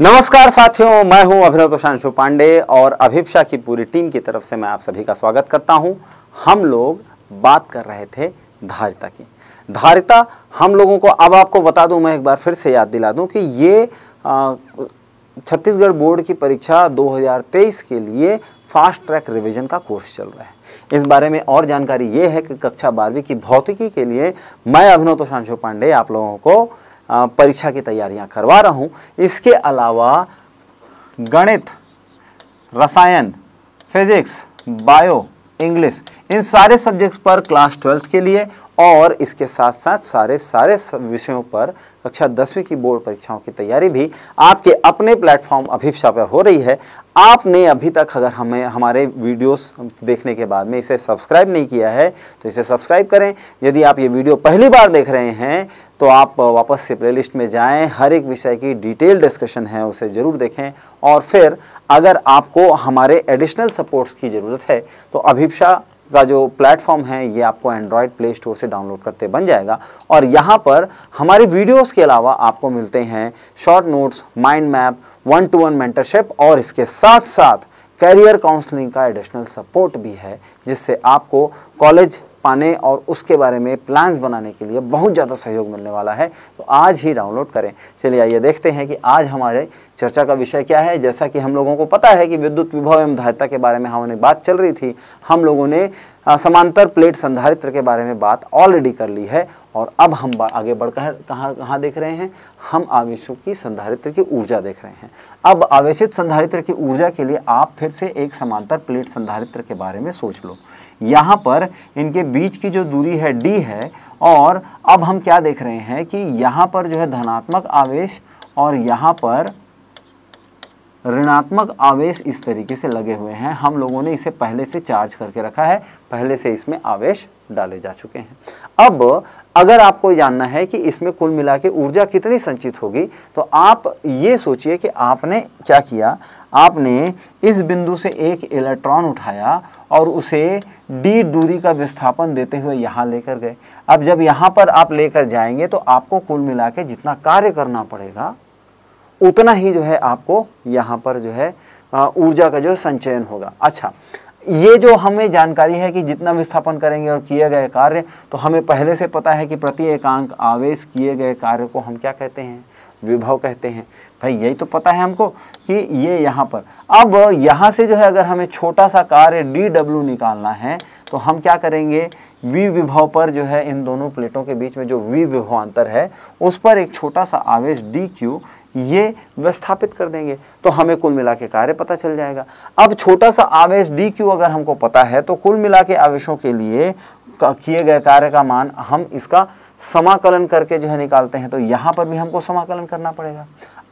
नमस्कार साथियों मैं हूं अभिनव तुषांशु पांडे और अभिप्सा की पूरी टीम की तरफ से मैं आप सभी का स्वागत करता हूं हम लोग बात कर रहे थे धारिता की धारिता हम लोगों को अब आपको बता दूं मैं एक बार फिर से याद दिला दूं कि ये छत्तीसगढ़ बोर्ड की परीक्षा 2023 के लिए फास्ट ट्रैक रिवीजन का कोर्स चल रहा है इस बारे में और जानकारी ये है कि कक्षा बारहवीं की भौतिकी के लिए मैं अभिनव तुषांशु पांडे आप लोगों को परीक्षा की तैयारियां करवा रहा हूँ इसके अलावा गणित रसायन फिजिक्स बायो इंग्लिश इन सारे सब्जेक्ट्स पर क्लास ट्वेल्थ के लिए और इसके साथ साथ सारे सारे विषयों पर कक्षा दसवीं की बोर्ड परीक्षाओं की तैयारी भी आपके अपने प्लेटफॉर्म अभिप्सा पर हो रही है आपने अभी तक अगर हमें हमारे वीडियोस देखने के बाद में इसे सब्सक्राइब नहीं किया है तो इसे सब्सक्राइब करें यदि आप ये वीडियो पहली बार देख रहे हैं तो आप वापस से प्लेलिस्ट में जाएं हर एक विषय की डिटेल डिस्कशन है उसे ज़रूर देखें और फिर अगर आपको हमारे एडिशनल सपोर्ट्स की ज़रूरत है तो अभिप्सा का जो प्लेटफॉर्म है ये आपको एंड्रॉयड प्ले स्टोर से डाउनलोड करते बन जाएगा और यहाँ पर हमारे वीडियोस के अलावा आपको मिलते हैं short notes mind map one to one mentorship और इसके साथ साथ कैरियर काउंसलिंग का एडिशनल सपोर्ट भी है जिससे आपको कॉलेज पाने और उसके बारे में प्लान्स बनाने के लिए बहुत ज़्यादा सहयोग मिलने वाला है तो आज ही डाउनलोड करें चलिए आइए देखते हैं कि आज हमारे चर्चा का विषय क्या है जैसा कि हम लोगों को पता है कि विद्युत विभव एवं धारिता के बारे में हमने बात चल रही थी हम लोगों ने समांतर प्लेट संधारित्र के बारे में बात ऑलरेडी कर ली है और अब हम आगे बढ़कर कहाँ कहाँ देख रहे हैं हम आवेशों की संधारित्र की ऊर्जा देख रहे हैं अब आवेशित संधारित्र की ऊर्जा के लिए आप फिर से एक समांतर प्लेट संधारित्र के बारे में सोच लो यहाँ पर इनके बीच की जो दूरी है डी है और अब हम क्या देख रहे हैं कि यहाँ पर जो है धनात्मक आवेश और यहाँ पर ऋणात्मक आवेश इस तरीके से लगे हुए हैं हम लोगों ने इसे पहले से चार्ज करके रखा है पहले से इसमें आवेश डाले जा चुके हैं अब अगर आपको जानना है कि इसमें कुल मिला के ऊर्जा कितनी संचित होगी तो आप ये सोचिए कि आपने क्या किया आपने इस बिंदु से एक इलेक्ट्रॉन उठाया और उसे डी दूरी का विस्थापन देते हुए यहाँ लेकर गए अब जब यहाँ पर आप लेकर जाएंगे तो आपको कुल मिला के जितना कार्य करना पड़ेगा उतना ही जो है आपको यहाँ पर जो है ऊर्जा का जो संचयन होगा अच्छा ये जो हमें जानकारी है कि जितना विस्थापन करेंगे और किए गए कार्य तो हमें पहले से पता है कि प्रति एकांक आवेश किए गए कार्य को हम क्या कहते हैं विभव कहते हैं भाई यही तो पता है हमको कि ये यहाँ पर अब यहाँ से जो है अगर हमें छोटा सा कार्य डी डब्ल्यू निकालना है तो हम क्या करेंगे वी विभव पर जो है इन दोनों प्लेटों के बीच में जो वी विभवांतर है उस पर एक छोटा सा आवेश डी क्यू ये व्यवस्थापित कर देंगे तो हमें कुल मिला के कार्य पता चल जाएगा अब छोटा सा आवेश डी क्यू अगर हमको पता है तो कुल मिला के आवेशों के लिए किए गए कार्य का मान हम इसका समाकलन करके जो है निकालते हैं तो यहाँ पर भी हमको समाकलन करना पड़ेगा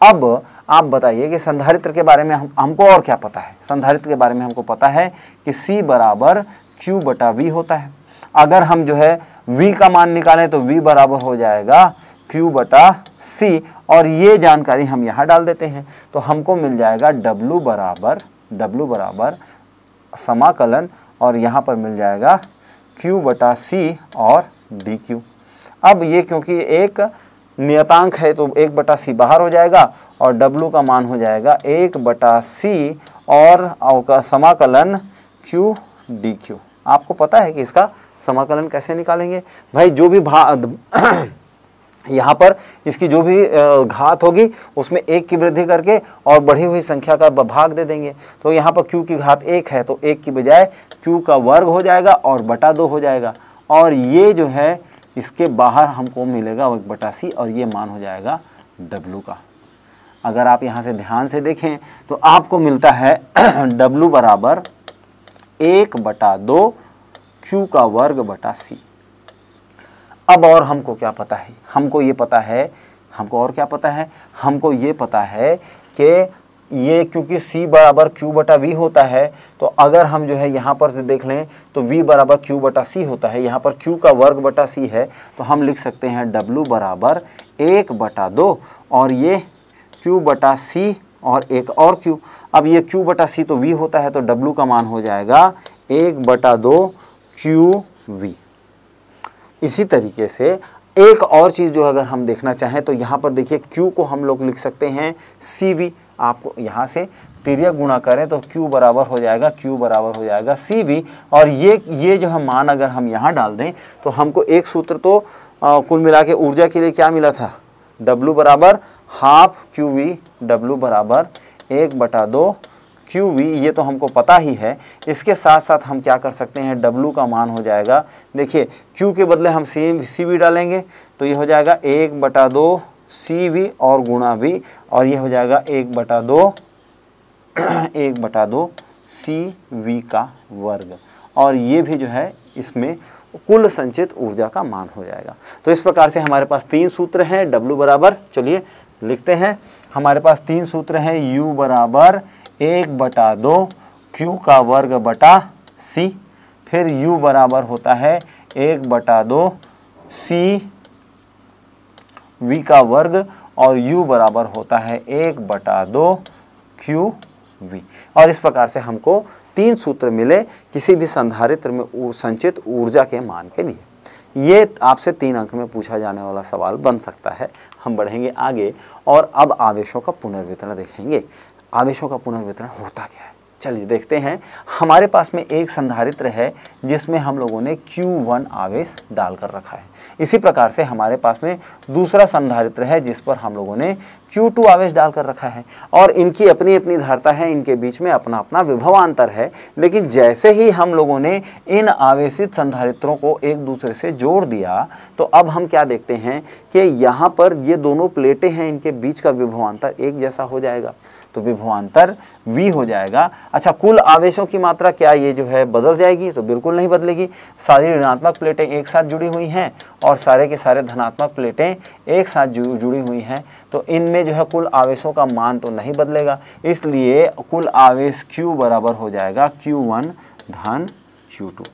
अब आप बताइए कि संधारित्र के बारे में हम हमको और क्या पता है संधारित्र के बारे में हमको पता है कि C बराबर Q बटा वी होता है अगर हम जो है V का मान निकालें तो V बराबर हो जाएगा क्यू बटा सी और ये जानकारी हम यहाँ डाल देते हैं तो हमको मिल जाएगा डब्लू बराबर डब्लू बराबर समाकलन और यहाँ पर मिल जाएगा क्यू बटा सी और डी क्यू अब ये क्योंकि एक नियतांक है तो एक बटा सी बाहर हो जाएगा और डब्लू का मान हो जाएगा एक बटा सी और का समाकलन क्यू डी क्यू आपको पता है कि इसका समाकलन कैसे निकालेंगे भाई जो भी भा यहाँ पर इसकी जो भी घात होगी उसमें एक की वृद्धि करके और बढ़ी हुई संख्या का भाग दे देंगे तो यहाँ पर क्यू की घात एक है तो एक की बजाय क्यू का वर्ग हो जाएगा और बटा दो हो जाएगा और ये जो है इसके बाहर हमको मिलेगा एक बटा सी और ये मान हो जाएगा डब्लू का अगर आप यहाँ से ध्यान से देखें तो आपको मिलता है डब्लू बराबर एक बटा दो क्यू का वर्ग बटा सी अब और हमको क्या पता है हमको ये पता है हमको और क्या पता है हमको ये पता है कि ये क्योंकि c बराबर q बटा वी होता है तो अगर हम जो है यहाँ पर से देख लें तो v बराबर q बटा सी होता है यहाँ पर q का वर्ग बटा सी है तो हम लिख सकते हैं w बराबर एक बटा दो और ये q बटा सी और एक और q अब ये q बटा सी तो v होता है तो w का मान हो जाएगा एक बटा दो क्यू वी इसी तरीके से एक और चीज़ जो अगर हम देखना चाहें तो यहाँ पर देखिए Q को हम लोग लिख सकते हैं सी वी आपको यहाँ से तिरिया गुणा करें तो Q बराबर हो जाएगा Q बराबर हो जाएगा सी वी और ये ये जो है मान अगर हम यहाँ डाल दें तो हमको एक सूत्र तो आ, कुल मिला के ऊर्जा के लिए क्या मिला था W बराबर हाफ क्यू वी डब्लू बराबर एक बटा दो क्यू वी ये तो हमको पता ही है इसके साथ साथ हम क्या कर सकते हैं डब्लू का मान हो जाएगा देखिए क्यू के बदले हम सी सी वी डालेंगे तो ये हो जाएगा एक बटा दो सी वी और गुणा वी और ये हो जाएगा एक बटा दो एक बटा दो सी वी का वर्ग और ये भी जो है इसमें कुल संचित ऊर्जा का मान हो जाएगा तो इस प्रकार से हमारे पास तीन सूत्र हैं डब्लू बराबर चलिए लिखते हैं हमारे पास तीन सूत्र हैं यू बराबर एक बटा दो क्यू का वर्ग बटा सी फिर u बराबर होता है एक बटा दो सी वी का वर्ग और u बराबर होता है एक बटा दो क्यू वी और इस प्रकार से हमको तीन सूत्र मिले किसी भी संधारित्र में संचित ऊर्जा के मान के लिए ये आपसे तीन अंक में पूछा जाने वाला सवाल बन सकता है हम बढ़ेंगे आगे और अब आवेशों का पुनर्वितरण देखेंगे आवेशों का पुनर्वितरण होता क्या है चलिए देखते हैं हमारे पास में एक संधारित्र है जिसमें हम लोगों ने Q1 आवेश डालकर रखा है इसी प्रकार से हमारे पास में दूसरा संधारित्र है जिस पर हम लोगों ने Q2 आवेश डालकर रखा है और इनकी अपनी अपनी धारता है इनके बीच में अपना अपना विभवांतर है लेकिन जैसे ही हम लोगों ने इन आवेशित संधारित्रों को एक दूसरे से जोड़ दिया तो अब हम क्या देखते हैं कि यहाँ पर ये दोनों प्लेटें हैं इनके बीच का विभवान्तर एक जैसा हो जाएगा तो विभवान्तर v हो जाएगा अच्छा कुल आवेशों की मात्रा क्या ये जो है बदल जाएगी तो बिल्कुल नहीं बदलेगी सारी ऋणात्मक प्लेटें एक साथ जुड़ी हुई हैं और सारे के सारे धनात्मक प्लेटें एक साथ जुड़ी हुई हैं तो इनमें जो है कुल आवेशों का मान तो नहीं बदलेगा इसलिए कुल आवेश Q बराबर हो जाएगा Q1 धन Q2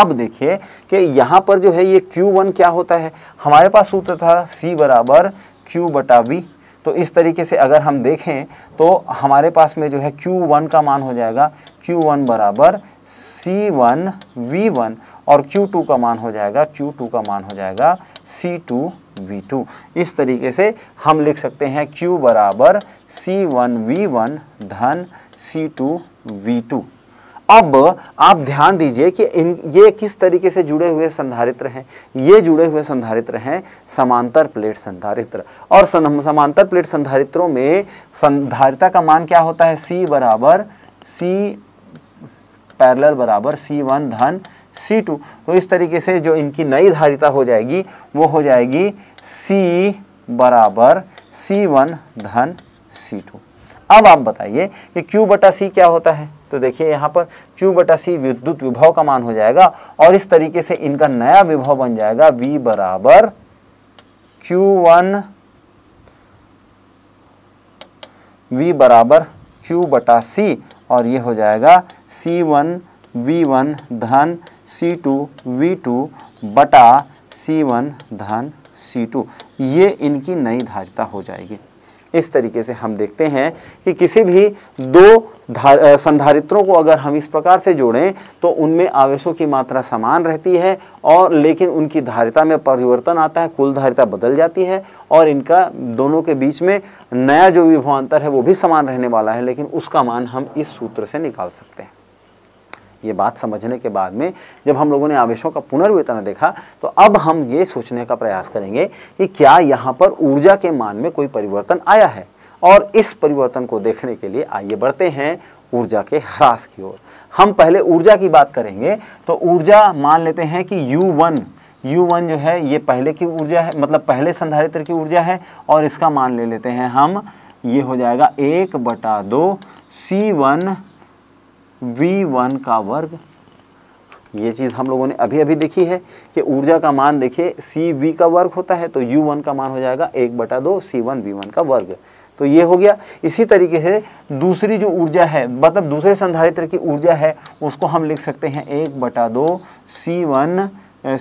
अब देखिए कि यहाँ पर जो है ये Q1 क्या होता है हमारे पास सूत्र था C बराबर Q बटा वी तो इस तरीके से अगर हम देखें तो हमारे पास में जो है Q1 का मान हो जाएगा Q1 बराबर C1 V1 और Q2 का मान हो जाएगा Q2 का मान हो जाएगा C2 V2 इस तरीके से हम लिख सकते हैं Q बराबर C1 V1 धन C2 V2 अब आप ध्यान दीजिए कि इन ये किस तरीके से जुड़े हुए संधारित्र हैं ये जुड़े हुए संधारित्र हैं समांतर प्लेट संधारित्र और समांतर प्लेट संधारित्रों में संधारिता का मान क्या होता है सी बराबर सी पैरल बराबर सी वन धन सी टू तो इस तरीके से जो इनकी नई धारिता हो जाएगी वो हो जाएगी सी बराबर सी वन धन सी टू अब आप बताइए कि क्यू बटा सी क्या होता है तो देखिए यहाँ पर Q बटा सी विद्युत विभव का मान हो जाएगा और इस तरीके से इनका नया विभव बन जाएगा V बराबर Q1 V बराबर Q बटा सी और ये हो जाएगा C1 V1 धन C2 V2 बटा C1 धन C2 ये इनकी नई धारिता हो जाएगी इस तरीके से हम देखते हैं कि किसी भी दो संधारित्रों को अगर हम इस प्रकार से जोड़ें तो उनमें आवेशों की मात्रा समान रहती है और लेकिन उनकी धारिता में परिवर्तन आता है कुल धारिता बदल जाती है और इनका दोनों के बीच में नया जो विभवान्तर है वो भी समान रहने वाला है लेकिन उसका मान हम इस सूत्र से निकाल सकते हैं ये बात समझने के बाद में जब हम लोगों ने आवेशों का पुनर्वेतन देखा तो अब हम ये सोचने का प्रयास करेंगे कि क्या यहाँ पर ऊर्जा के मान में कोई परिवर्तन आया है और इस परिवर्तन को देखने के लिए आइए बढ़ते हैं ऊर्जा के ह्रास की ओर हम पहले ऊर्जा की बात करेंगे तो ऊर्जा मान लेते हैं कि U1 U1 जो है ये पहले की ऊर्जा है मतलब पहले संधारित्र की ऊर्जा है और इसका मान ले लेते हैं हम ये हो जाएगा एक बटा दो सी वन वी वन का वर्ग ये चीज़ हम लोगों ने अभी अभी देखी है कि ऊर्जा का मान देखिए सी वी का वर्ग होता है तो यू वन का मान हो जाएगा एक बटा दो सी वन वी वन का वर्ग तो ये हो गया इसी तरीके से दूसरी जो ऊर्जा है मतलब दूसरे संधारित्र की ऊर्जा है उसको हम लिख सकते हैं एक बटा दो C one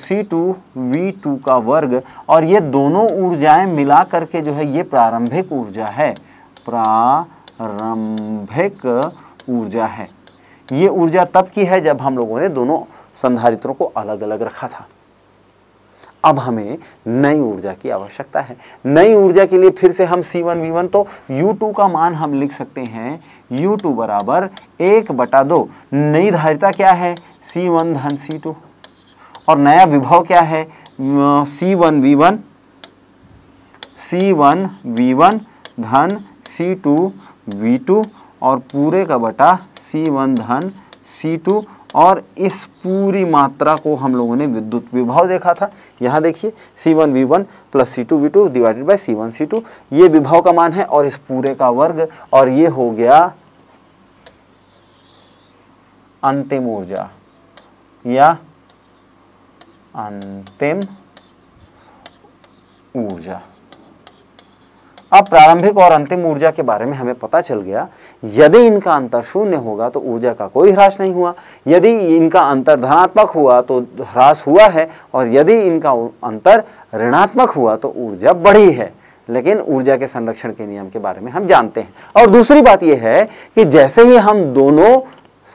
C two V two का वर्ग और ये दोनों ऊर्जाएं मिला करके जो है ये प्रारंभिक ऊर्जा है प्रारंभिक ऊर्जा है ये ऊर्जा तब की है जब हम लोगों ने दोनों संधारित्रों को अलग अलग रखा था अब हमें नई ऊर्जा की आवश्यकता है नई ऊर्जा के लिए फिर से हम C1 V1 तो U2 का मान हम लिख सकते हैं U2 बराबर एक बटा दो नई धारिता क्या है C1 धन C2 और नया विभव क्या है C1 V1 C1 V1 धन C2 V2 और पूरे का बटा C1 धन C2 और इस पूरी मात्रा को हम लोगों ने विद्युत विभव देखा था यहाँ देखिए C1 V1 V one plus C two V two divided by C one C two ये विभव का मान है और इस पूरे का वर्ग और ये हो गया अंतिम ऊर्जा या अंतिम ऊर्जा अब प्रारंभिक और अंतिम ऊर्जा के बारे में हमें पता चल गया यदि इनका अंतर शून्य होगा तो ऊर्जा का कोई ह्रास नहीं हुआ यदि इनका अंतर धनात्मक हुआ तो ह्रास हुआ है और यदि इनका अंतर ऋणात्मक हुआ तो ऊर्जा बढ़ी है लेकिन ऊर्जा के संरक्षण के नियम के बारे में हम जानते हैं और दूसरी बात यह है कि जैसे ही हम दोनों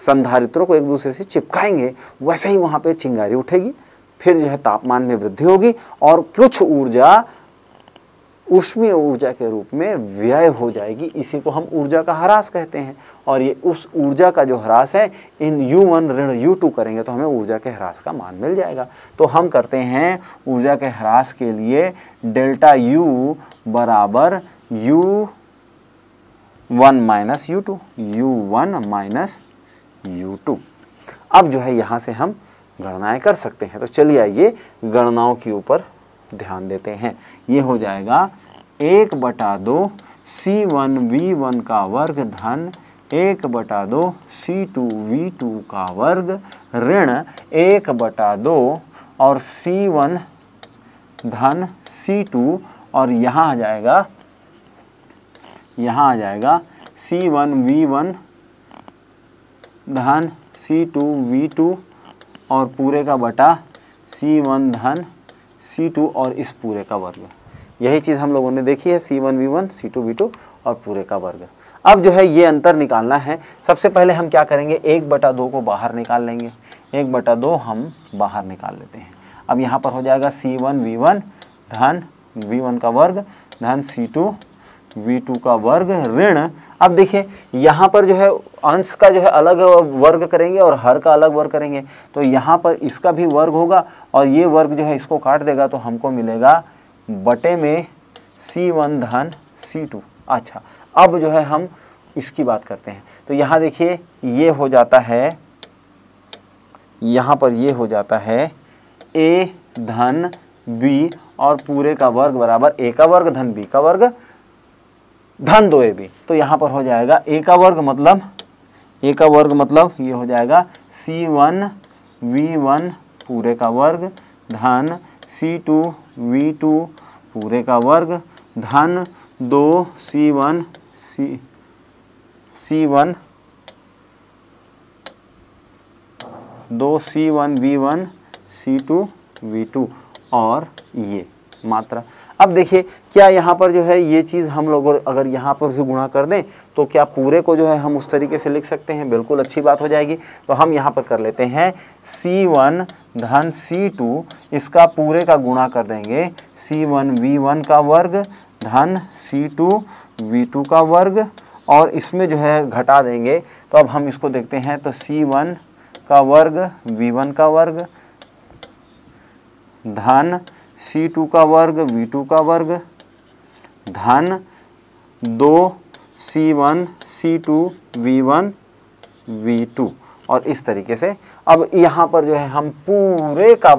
संधारित्रों को एक दूसरे से चिपकाएंगे वैसे ही वहाँ पर चिंगारी उठेगी फिर जो है तापमान में वृद्धि होगी और कुछ ऊर्जा उष्मीय ऊर्जा के रूप में व्यय हो जाएगी इसी को तो हम ऊर्जा का ह्रास कहते हैं और ये उस ऊर्जा का जो ह्रास है इन U1 वन ऋण यू टू करेंगे तो हमें ऊर्जा के ह्रास का मान मिल जाएगा तो हम करते हैं ऊर्जा के ह्रास के लिए डेल्टा U बराबर U1 one minus U two U one minus U two अब जो है यहाँ से हम गणनाएं कर सकते हैं तो चलिए आइए गणनाओं के ऊपर ध्यान देते हैं ये हो जाएगा एक बटा दो सी वन वी वन का वर्ग धन एक बटा दो सी टू वी टू का वर्ग ऋण एक बटा दो और सी वन धन सी टू और यहाँ आ जाएगा यहाँ आ जाएगा सी वन वी वन धन सी टू वी टू और पूरे का बटा सी वन धन C2 और इस पूरे का वर्ग यही चीज़ हम लोगों ने देखी है C1 V1 C2 V2 और पूरे का वर्ग अब जो है ये अंतर निकालना है सबसे पहले हम क्या करेंगे एक बटा दो को बाहर निकाल लेंगे एक बटा दो हम बाहर निकाल लेते हैं अब यहाँ पर हो जाएगा C1 V1 धन V1 का वर्ग धन C2 वी टू का वर्ग ऋण अब देखिए यहाँ पर जो है अंश का जो है अलग वर्ग करेंगे और हर का अलग वर्ग करेंगे तो यहाँ पर इसका भी वर्ग होगा और ये वर्ग जो है इसको काट देगा तो हमको मिलेगा बटे में सी वन धन सी टू अच्छा अब जो है हम इसकी बात करते हैं तो यहाँ देखिए ये हो जाता है यहाँ पर ये हो जाता है ए धन बी और पूरे का वर्ग बराबर ए का वर्ग धन बी का वर्ग धन दो ए बी तो यहाँ पर हो जाएगा ए का वर्ग मतलब ए का वर्ग मतलब ये हो जाएगा सी वन वी वन पूरे का वर्ग धन सी टू वी टू पूरे का वर्ग धन दो सी वन सी सी वन दो C one V one C two V two और ये मात्रा अब देखिए क्या यहाँ पर जो है ये चीज़ हम लोग अगर यहाँ पर भी गुणा कर दें तो क्या पूरे को जो है हम उस तरीके से लिख सकते हैं बिल्कुल अच्छी बात हो जाएगी तो हम यहाँ पर कर लेते हैं सी वन धन सी टू इसका पूरे का गुणा कर देंगे सी वन वी वन का वर्ग धन सी टू वी टू का वर्ग और इसमें जो है घटा देंगे तो अब हम इसको देखते हैं तो सी वन का वर्ग वी वन का वर्ग धन सी टू का वर्ग वी टू का वर्ग धन दो C one C two V one V two और इस तरीके से अब यहाँ पर जो है हम पूरे का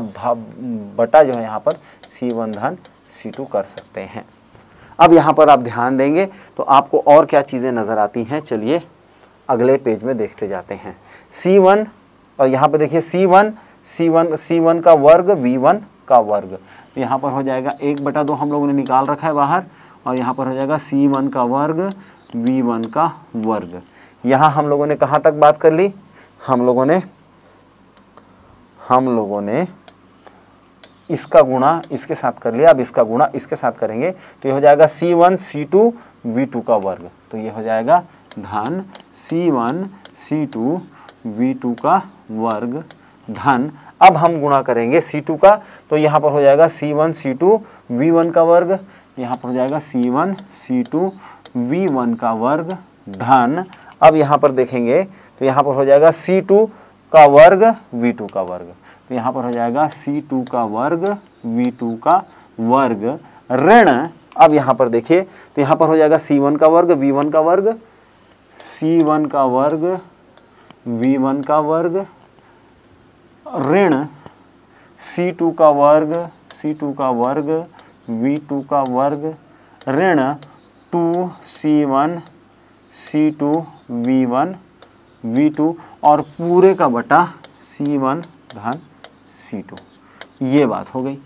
बटा जो है यहाँ पर सी वन धन सी टू कर सकते हैं अब यहाँ पर आप ध्यान देंगे तो आपको और क्या चीज़ें नज़र आती हैं चलिए अगले पेज में देखते जाते हैं सी वन और यहाँ पर देखिए C one C one C one का वर्ग वी वन का वर्ग तो यहाँ पर हो जाएगा एक बटा दो हम लोगों ने निकाल रखा है बाहर और यहाँ पर हो जाएगा सी वन का वर्ग वी वन का वर्ग यहाँ हम लोगों ने कहाँ तक बात कर ली हम लोगों ने हम लोगों ने इसका गुणा इसके साथ कर लिया अब इसका गुणा इसके साथ करेंगे तो ये हो जाएगा C one C two V two का वर्ग तो ये हो जाएगा धन C one C two V two का वर्ग धन अब हम गुणा करेंगे C2 का तो यहाँ पर हो जाएगा C1 C2 V1 का वर्ग यहाँ पर हो जाएगा C1 C2 V1 का वर्ग धन अब यहाँ पर देखेंगे तो यहाँ पर हो जाएगा C2 का वर्ग V2 का वर्ग तो यहाँ पर हो जाएगा C2 का वर्ग V2 का वर्ग ऋण अब यहाँ पर देखिए तो यहाँ पर हो जाएगा C1 का वर्ग V1 का वर्ग C1 का वर्ग V1 का वर्ग ऋण सी टू का वर्ग सी टू का वर्ग वी टू का वर्ग ऋण two C one C two V one V two और पूरे का बटा सी वन धन सी टू ये बात हो गई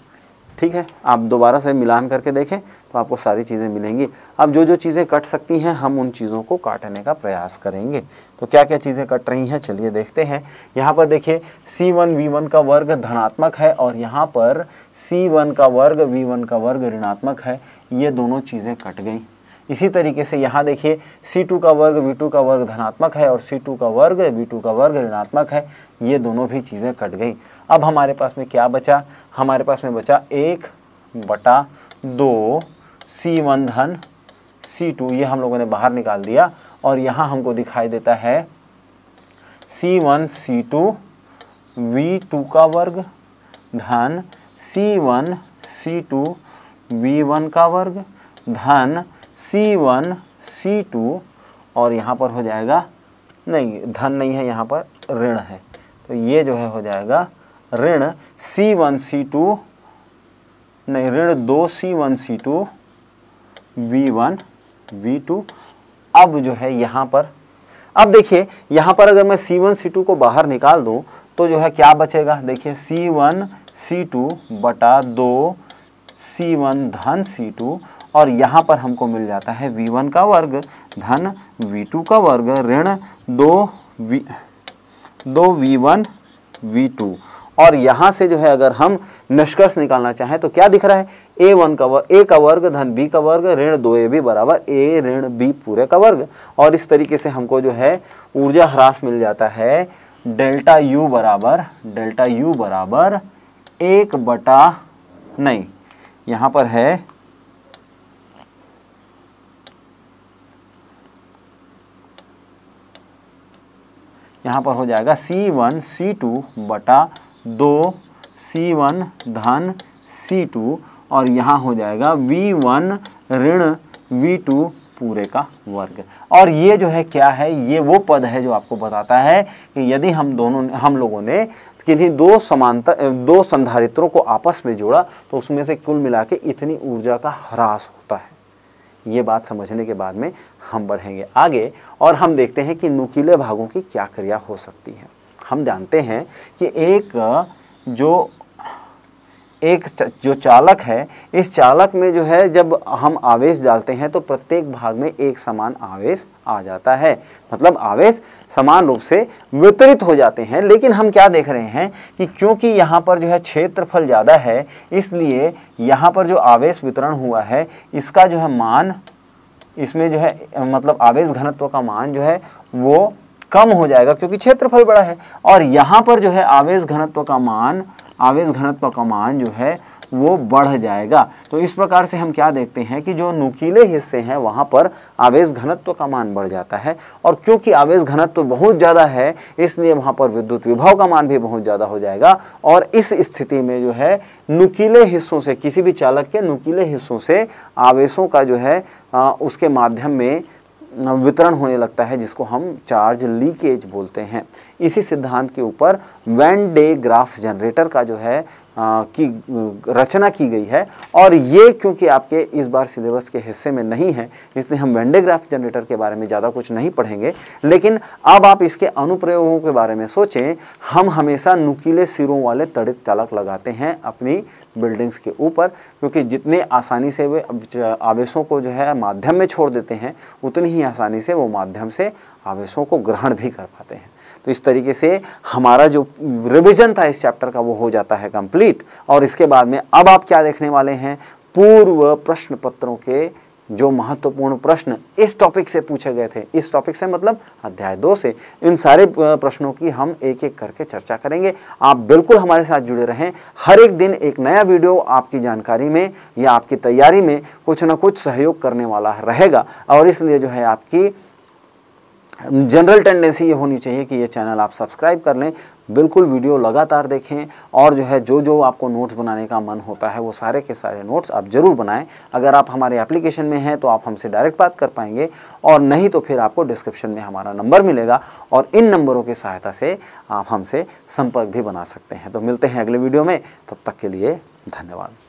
ठीक है आप दोबारा से मिलान करके देखें तो आपको सारी चीज़ें मिलेंगी अब जो जो चीज़ें कट सकती हैं हम उन चीज़ों को काटने का प्रयास करेंगे तो क्या क्या चीज़ें कट रही हैं चलिए देखते हैं यहाँ पर देखिए सी वन वी वन का वर्ग धनात्मक है और यहाँ पर सी वन का वर्ग वी वन का वर्ग ऋणात्मक है ये दोनों चीज़ें कट गई इसी तरीके से यहाँ देखिए C2 का वर्ग V2 का वर्ग धनात्मक है और C2 का वर्ग V2 का वर्ग ऋणात्मक है ये दोनों भी चीज़ें कट गई अब हमारे पास में क्या बचा हमारे पास में बचा एक बटा दो सी वन धन सी टू ये हम लोगों ने बाहर निकाल दिया और यहाँ हमको दिखाई देता है C one C two V two का वर्ग धन C one C two V one का वर्ग धन C1 C2 और यहाँ पर हो जाएगा नहीं धन नहीं है यहाँ पर ऋण है तो ये जो है हो जाएगा ऋण C1 C2 नहीं ऋण दो C1 C2 V1 V2 अब जो है यहाँ पर अब देखिए यहाँ पर अगर मैं C1 C2 को बाहर निकाल दूँ तो जो है क्या बचेगा देखिए C1 C2 बटा दो C1 धन C2 और यहाँ पर हमको मिल जाता है वी वन का वर्ग धन वी टू का वर्ग ऋण दो वी दो वी वन वी टू और यहाँ से जो है अगर हम निष्कर्ष निकालना चाहें तो क्या दिख रहा है ए वन का वर्ग ए का वर्ग धन बी का वर्ग ऋण दो ए बी बराबर ए ऋण बी पूरे का वर्ग और इस तरीके से हमको जो है ऊर्जा ह्रास मिल जाता है डेल्टा यू बराबर डेल्टा यू बराबर एक बटा नहीं यहाँ पर है यहाँ पर हो जाएगा सी वन सी टू बटा दो सी वन धन सी टू और यहाँ हो जाएगा V1 वन ऋण वी पूरे का वर्ग और ये जो है क्या है ये वो पद है जो आपको बताता है कि यदि हम दोनों हम लोगों ने किन्हीं दो समानता दो संधारित्रों को आपस में जोड़ा तो उसमें से कुल मिला के इतनी ऊर्जा का ह्रास होता है ये बात समझने के बाद में हम बढ़ेंगे आगे और हम देखते हैं कि नुकीले भागों की क्या क्रिया हो सकती है हम जानते हैं कि एक जो एक जो चालक है इस चालक में जो है जब हम आवेश डालते हैं तो प्रत्येक भाग में एक समान आवेश आ जाता है मतलब आवेश समान रूप से वितरित हो जाते हैं लेकिन हम क्या देख रहे हैं कि क्योंकि यहाँ पर जो है क्षेत्रफल ज़्यादा है इसलिए यहाँ पर जो आवेश वितरण हुआ है इसका जो है मान इसमें जो है मतलब आवेश घनत्व का मान जो है वो कम हो जाएगा क्योंकि क्षेत्रफल बड़ा है और यहाँ पर जो है आवेश घनत्व का मान आवेश घनत्व का मान जो है वो बढ़ जाएगा तो इस प्रकार से हम क्या देखते हैं कि जो नुकीले हिस्से हैं वहाँ पर आवेश घनत्व का मान बढ़ जाता है और क्योंकि आवेश घनत्व बहुत ज़्यादा है इसलिए वहाँ पर विद्युत विभव का मान भी बहुत ज़्यादा हो जाएगा और इस स्थिति में जो है नुकीले हिस्सों से किसी भी चालक के नुकीले हिस्सों से आवेशों का जो है आ, उसके माध्यम में वितरण होने लगता है जिसको हम चार्ज लीकेज बोलते हैं इसी सिद्धांत के ऊपर वैन डे ग्राफ जनरेटर का जो है की रचना की गई है और ये क्योंकि आपके इस बार सिलेबस के हिस्से में नहीं है इसलिए हम वेंडेग्राफ जनरेटर के बारे में ज़्यादा कुछ नहीं पढ़ेंगे लेकिन अब आप इसके अनुप्रयोगों के बारे में सोचें हम हमेशा नुकीले सिरों वाले तड़ित चालक लगाते हैं अपनी बिल्डिंग्स के ऊपर क्योंकि जितने आसानी से वे आवेशों को जो है माध्यम में छोड़ देते हैं उतनी ही आसानी से वो माध्यम से आवेशों को ग्रहण भी कर पाते हैं तो इस तरीके से हमारा जो रिविजन था इस चैप्टर का वो हो जाता है कंप्लीट और इसके बाद में अब आप क्या देखने वाले हैं पूर्व प्रश्न पत्रों के जो महत्वपूर्ण प्रश्न इस टॉपिक से पूछे गए थे इस टॉपिक से मतलब अध्याय दो से इन सारे प्रश्नों की हम एक एक करके चर्चा करेंगे आप बिल्कुल हमारे साथ जुड़े रहें हर एक दिन एक नया वीडियो आपकी जानकारी में या आपकी तैयारी में कुछ ना कुछ सहयोग करने वाला रहेगा और इसलिए जो है आपकी जनरल टेंडेंसी ये होनी चाहिए कि ये चैनल आप सब्सक्राइब कर लें बिल्कुल वीडियो लगातार देखें और जो है जो जो आपको नोट्स बनाने का मन होता है वो सारे के सारे नोट्स आप ज़रूर बनाएं अगर आप हमारे एप्लीकेशन में हैं तो आप हमसे डायरेक्ट बात कर पाएंगे और नहीं तो फिर आपको डिस्क्रिप्शन में हमारा नंबर मिलेगा और इन नंबरों की सहायता से आप हमसे संपर्क भी बना सकते हैं तो मिलते हैं अगले वीडियो में तब तक के लिए धन्यवाद